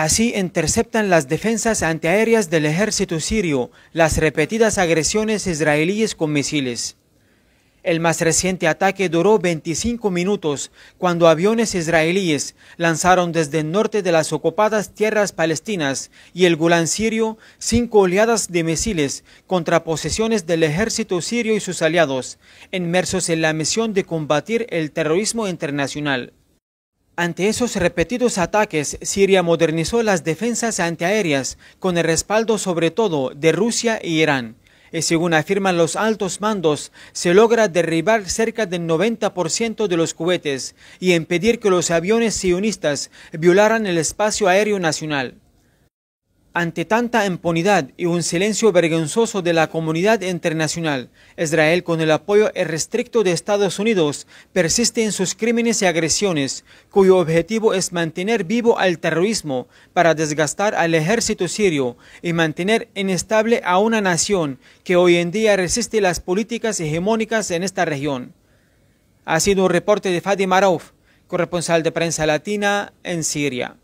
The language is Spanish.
Así interceptan las defensas antiaéreas del ejército sirio las repetidas agresiones israelíes con misiles. El más reciente ataque duró 25 minutos cuando aviones israelíes lanzaron desde el norte de las ocupadas tierras palestinas y el Golán sirio cinco oleadas de misiles contra posesiones del ejército sirio y sus aliados, inmersos en la misión de combatir el terrorismo internacional. Ante esos repetidos ataques, Siria modernizó las defensas antiaéreas con el respaldo sobre todo de Rusia e Irán. según afirman los altos mandos, se logra derribar cerca del 90% de los cohetes y impedir que los aviones sionistas violaran el espacio aéreo nacional. Ante tanta impunidad y un silencio vergonzoso de la comunidad internacional, Israel, con el apoyo irrestricto de Estados Unidos, persiste en sus crímenes y agresiones, cuyo objetivo es mantener vivo al terrorismo para desgastar al ejército sirio y mantener inestable a una nación que hoy en día resiste las políticas hegemónicas en esta región. Ha sido un reporte de Fadi Marouf, corresponsal de prensa latina en Siria.